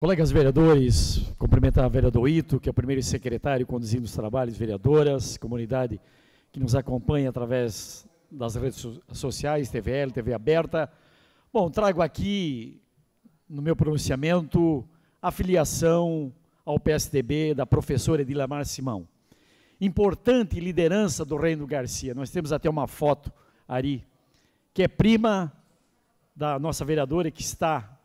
Colegas vereadores, cumprimentar a vereador Ito, que é o primeiro secretário conduzindo os trabalhos, vereadoras, comunidade que nos acompanha através das redes sociais, TVL, TV Aberta. Bom, trago aqui, no meu pronunciamento, a filiação ao PSDB da professora Edilamar Simão. Importante liderança do Reino Garcia. Nós temos até uma foto, Ari, que é prima da nossa vereadora que está,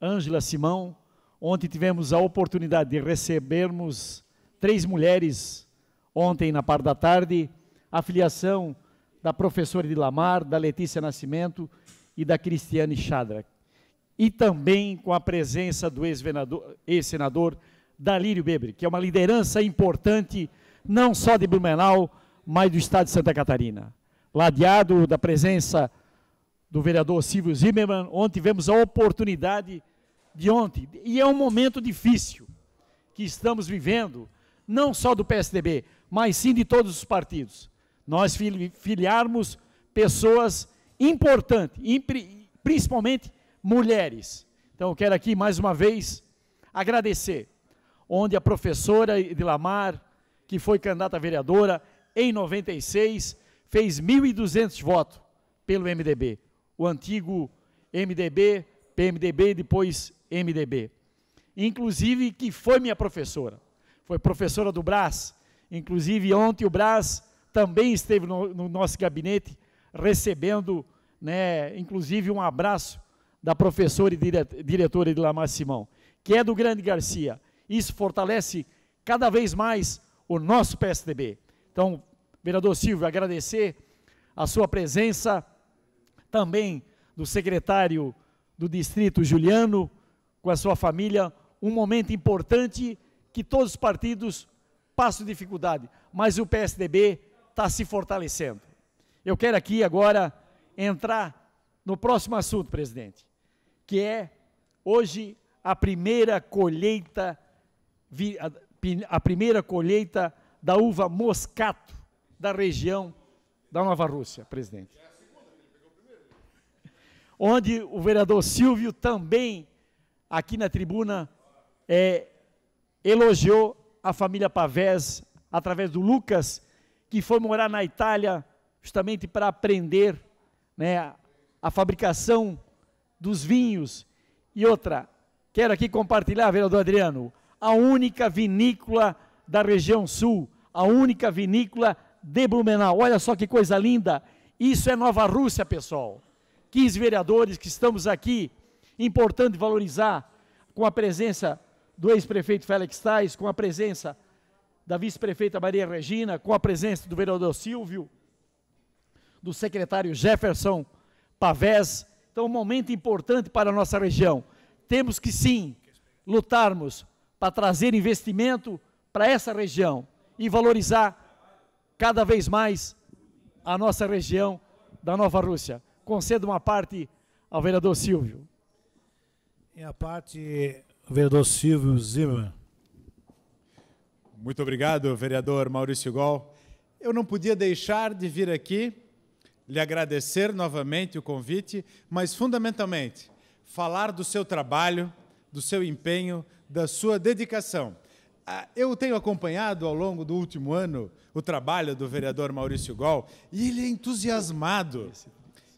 Ângela Simão, Ontem tivemos a oportunidade de recebermos três mulheres, ontem na parte da tarde, a filiação da professora de Lamar, da Letícia Nascimento e da Cristiane Shadrach. E também com a presença do ex-senador ex Dalírio Beber, que é uma liderança importante, não só de Blumenau, mas do estado de Santa Catarina. Ladeado da presença do vereador Silvio Zimmermann, onde tivemos a oportunidade de de ontem, e é um momento difícil que estamos vivendo, não só do PSDB, mas sim de todos os partidos. Nós filiarmos pessoas importantes, principalmente mulheres. Então, eu quero aqui, mais uma vez, agradecer, onde a professora Lamar que foi candidata a vereadora em 96, fez 1.200 votos pelo MDB. O antigo MDB PMDB e depois MDB. Inclusive que foi minha professora, foi professora do Brás. Inclusive ontem o Brás também esteve no, no nosso gabinete recebendo, né, inclusive um abraço da professora e dire, diretora de Lamar Simão, que é do Grande Garcia. Isso fortalece cada vez mais o nosso PSDB. Então, vereador Silvio, agradecer a sua presença, também do secretário do distrito Juliano, com a sua família, um momento importante que todos os partidos passam dificuldade, mas o PSDB está se fortalecendo. Eu quero aqui agora entrar no próximo assunto, presidente, que é hoje a primeira colheita a primeira colheita da uva moscato da região da Nova Rússia, presidente onde o vereador Silvio também, aqui na tribuna, é, elogiou a família Pavés através do Lucas, que foi morar na Itália justamente para aprender né, a fabricação dos vinhos. E outra, quero aqui compartilhar, vereador Adriano, a única vinícola da região sul, a única vinícola de Blumenau. Olha só que coisa linda! Isso é Nova Rússia, pessoal. 15 vereadores que estamos aqui, importante valorizar com a presença do ex-prefeito Félix Tais, com a presença da vice-prefeita Maria Regina, com a presença do vereador Silvio, do secretário Jefferson Pavés. Então, um momento importante para a nossa região. Temos que sim lutarmos para trazer investimento para essa região e valorizar cada vez mais a nossa região da Nova Rússia concedo uma parte ao vereador Silvio. E a parte, vereador Silvio Zimmer. Muito obrigado, vereador Maurício Gol. Eu não podia deixar de vir aqui lhe agradecer novamente o convite, mas fundamentalmente falar do seu trabalho, do seu empenho, da sua dedicação. Ah, eu tenho acompanhado ao longo do último ano o trabalho do vereador Maurício Gol e ele é entusiasmado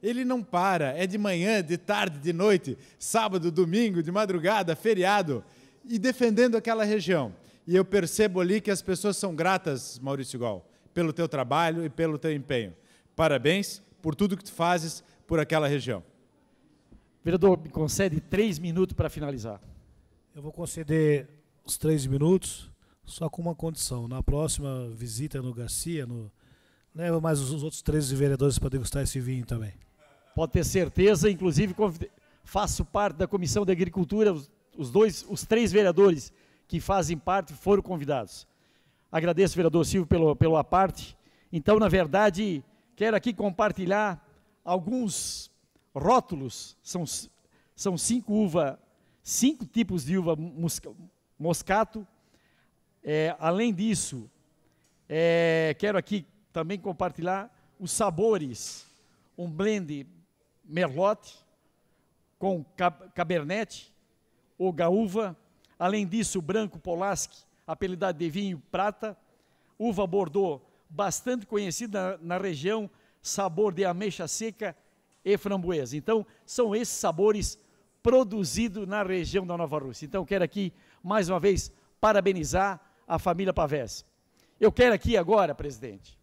ele não para, é de manhã, de tarde, de noite, sábado, domingo, de madrugada, feriado, e defendendo aquela região. E eu percebo ali que as pessoas são gratas, Maurício Gol, pelo teu trabalho e pelo teu empenho. Parabéns por tudo que tu fazes por aquela região. Vereador, me concede três minutos para finalizar. Eu vou conceder os três minutos, só com uma condição. Na próxima visita no Garcia, no... leva mais os outros 13 vereadores para degustar esse vinho também. Pode ter certeza, inclusive faço parte da Comissão de Agricultura, os, dois, os três vereadores que fazem parte foram convidados. Agradeço, vereador Silvio, pelo, pelo a parte. Então, na verdade, quero aqui compartilhar alguns rótulos, são, são cinco uva, cinco tipos de uva moscato. É, além disso, é, quero aqui também compartilhar os sabores, um blend merlot, com cabernet ou gaúva. Além disso, branco Polasque, apelidado de vinho prata, uva Bordeaux, bastante conhecida na, na região, sabor de ameixa seca e framboesa. Então, são esses sabores produzidos na região da Nova Rússia. Então, quero aqui, mais uma vez, parabenizar a família Pavés. Eu quero aqui agora, presidente,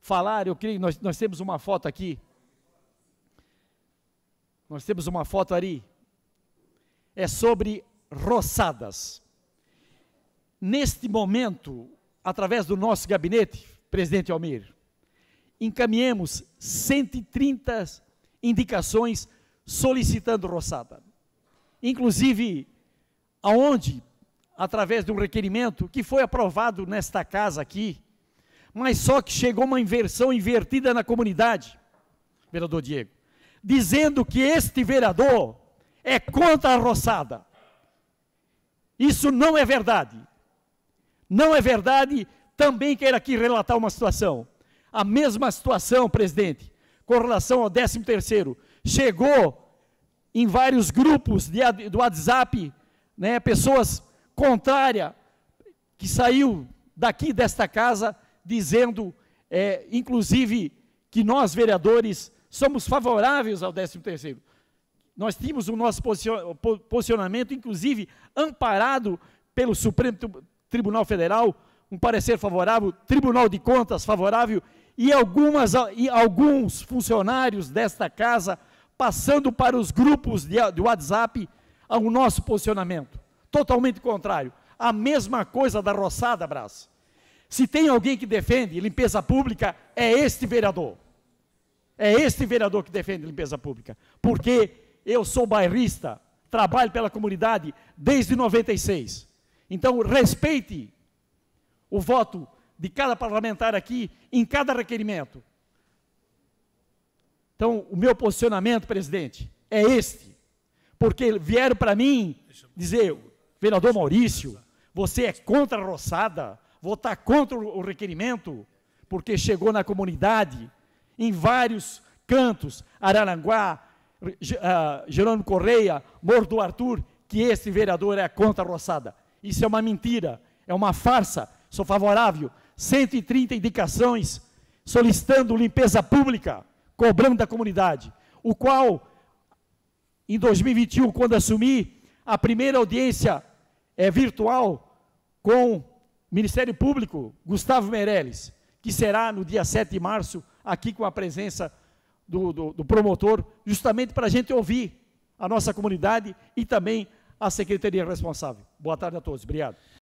falar, eu creio, nós, nós temos uma foto aqui nós temos uma foto ali. É sobre roçadas. Neste momento, através do nosso gabinete, presidente Almir, encaminhamos 130 indicações solicitando roçada. Inclusive, aonde, através de um requerimento que foi aprovado nesta casa aqui, mas só que chegou uma inversão invertida na comunidade, vereador Diego dizendo que este vereador é contra a roçada. Isso não é verdade. Não é verdade. Também quero aqui relatar uma situação. A mesma situação, presidente, com relação ao 13 terceiro. Chegou em vários grupos de, do WhatsApp, né, pessoas contrárias, que saiu daqui desta casa dizendo, é, inclusive, que nós, vereadores, somos favoráveis ao 13 terceiro. Nós tínhamos o nosso posicionamento, inclusive, amparado pelo Supremo Tribunal Federal, um parecer favorável, Tribunal de Contas favorável, e, algumas, e alguns funcionários desta casa passando para os grupos de, de WhatsApp ao nosso posicionamento. Totalmente contrário. A mesma coisa da roçada, Brás. Se tem alguém que defende limpeza pública, é este vereador. É este vereador que defende limpeza pública. Porque eu sou bairrista, trabalho pela comunidade desde 96. Então, respeite o voto de cada parlamentar aqui em cada requerimento. Então, o meu posicionamento, presidente, é este. Porque vieram para mim dizer, vereador Maurício, você é contra a roçada, votar contra o requerimento, porque chegou na comunidade em vários cantos, Araranguá, ah, Jerônimo Correia, Morro do Arthur, que esse vereador é a conta roçada. Isso é uma mentira, é uma farsa, sou favorável. 130 indicações solicitando limpeza pública, cobrando da comunidade, o qual, em 2021, quando assumi a primeira audiência é, virtual com o Ministério Público, Gustavo Meirelles, que será no dia 7 de março aqui com a presença do, do, do promotor, justamente para a gente ouvir a nossa comunidade e também a secretaria responsável. Boa tarde a todos. Obrigado.